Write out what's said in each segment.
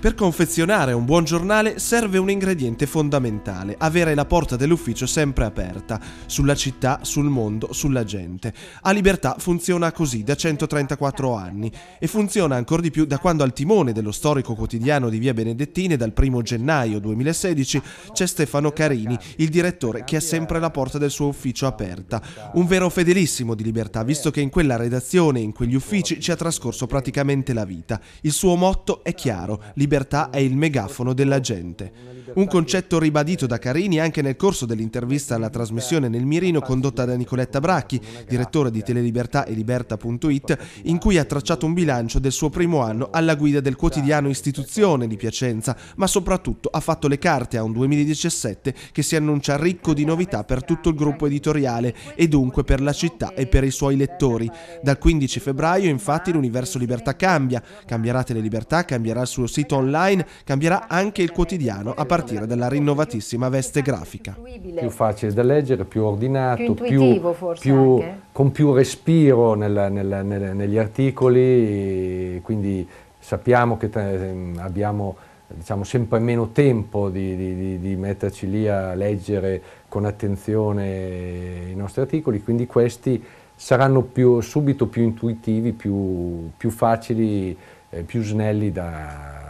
Per confezionare un buon giornale serve un ingrediente fondamentale, avere la porta dell'ufficio sempre aperta, sulla città, sul mondo, sulla gente. A Libertà funziona così da 134 anni e funziona ancora di più da quando al timone dello storico quotidiano di Via Benedettine dal 1 gennaio 2016 c'è Stefano Carini, il direttore che ha sempre la porta del suo ufficio aperta. Un vero fedelissimo di Libertà, visto che in quella redazione, e in quegli uffici, ci ha trascorso praticamente la vita. Il suo motto è chiaro, Libertà libertà è il megafono della gente. Un concetto ribadito da Carini anche nel corso dell'intervista alla trasmissione nel Mirino condotta da Nicoletta Bracchi, direttore di Telelibertà e Liberta.it, in cui ha tracciato un bilancio del suo primo anno alla guida del quotidiano Istituzione di Piacenza, ma soprattutto ha fatto le carte a un 2017 che si annuncia ricco di novità per tutto il gruppo editoriale e dunque per la città e per i suoi lettori. Dal 15 febbraio infatti l'universo Libertà cambia, cambierà Tele cambierà il suo sito online cambierà anche il quotidiano a partire dalla rinnovatissima veste grafica. Più facile da leggere, più ordinato, più, più con più respiro nel, nel, nel, negli articoli, quindi sappiamo che eh, abbiamo diciamo, sempre meno tempo di, di, di, metterci lì a leggere con attenzione i nostri articoli, quindi questi saranno più, subito più intuitivi, più, più facili, eh, più snelli da,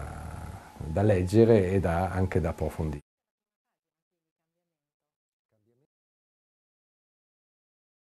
da leggere e da, anche da approfondire.